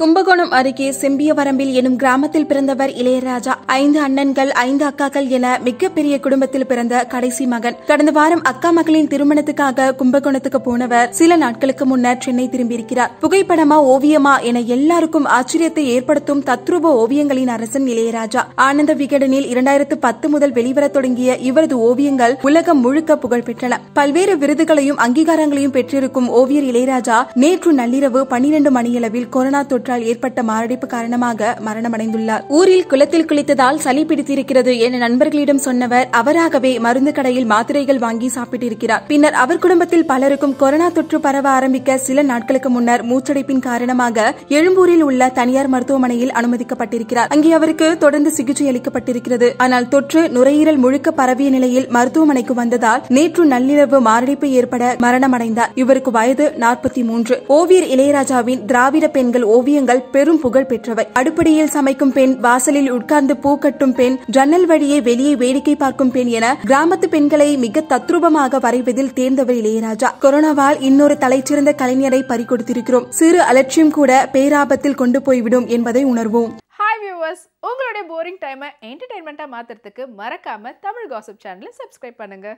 கும்பகோணம் அருகே செம்பியவரம்பில் எனும் கிராமத்தில் பிறந்தவர் இளையராஜா ஐந்து அண்ணன்கள் ஐந்து அக்காக்கள் என மிகப்பெரிய குடும்பத்தில் பிறந்த கடைசி மகன் கடந்த வாரம் அக்கா மகளின் திருமணத்துக்காக கும்பகோணத்துக்கு போனவர் சில நாட்களுக்கு முன்னர் சென்னை திரும்பியிருக்கிறார் புகைப்படமா ஓவியமா என எல்லாருக்கும் ஆச்சரியத்தை ஏற்படுத்தும் தத்ரூப ஓவியங்களின் அரசன் இளையராஜா ஆனந்த விகடனில் இரண்டாயிரத்து பத்து முதல் வெளிவரத் தொடங்கிய இவரது ஓவியங்கள் உலகம் முழுக்க புகழ்பெற்றன பல்வேறு விருதுகளையும் அங்கீகாரங்களையும் பெற்றிருக்கும் ஓவியர் இளையராஜா நேற்று நள்ளிரவு பனிரெண்டு மணியளவில் கொரோனா தொற்று தொற்றால் ஏற்பட்ட மாரடைப்பு காரணமாக மரணமடைந்துள்ளார் ஊரில் குளத்தில் குளித்ததால் சளி பிடித்திருக்கிறது என நண்பர்களிடம் சொன்னவர் அவராகவே மருந்து கடையில் மாத்திரைகள் வாங்கி சாப்பிட்டிருக்கிறார் பின்னர் அவர் குடும்பத்தில் பலருக்கும் கொரோனா தொற்று பரவ ஆரம்பிக்க சில நாட்களுக்கு முன்னர் மூச்சடைப்பின் காரணமாக எழும்பூரில் உள்ள தனியார் மருத்துவமனையில் அனுமதிக்கப்பட்டிருக்கிறார் அங்கே அவருக்கு தொடர்ந்து சிகிச்சை அளிக்கப்பட்டிருக்கிறது ஆனால் தொற்று நுரையீரல் முழுக்க பரவிய நிலையில் மருத்துவமனைக்கு வந்ததால் நேற்று நள்ளிரவு மாரடைப்பு ஏற்பட மரணமடைந்தார் இவருக்கு வயது நாற்பத்தி மூன்று ஓவியர் இளையராஜாவின் திராவிட பெண்கள் ஓவிய ஓவியங்கள் பெரும் புகழ் பெற்றவை அடுப்படியில் சமைக்கும் பெண் வாசலில் உட்கார்ந்து பூ கட்டும் பெண் ஜன்னல் வழியே வெளியே வேடிக்கை பார்க்கும் பெண் என கிராமத்து பெண்களை மிக தத்ரூபமாக வரைவதில் தேர்ந்தவர் இளையராஜா கொரோனாவால் இன்னொரு தலைச்சிறந்த கலைஞரை பறிகொடுத்திருக்கிறோம் சிறு அலட்சியம் கூட பேராபத்தில் கொண்டு போய்விடும் என்பதை உணர்வோம் ஹாய் வியூவர்ஸ் உங்களுடைய போரிங் டைமை என்டர்டைன்மெண்ட்டாக மாற்றுறதுக்கு மறக்காம தமிழ் காசப் சேனலை சப்ஸ்கிரைப் பண்ணுங்க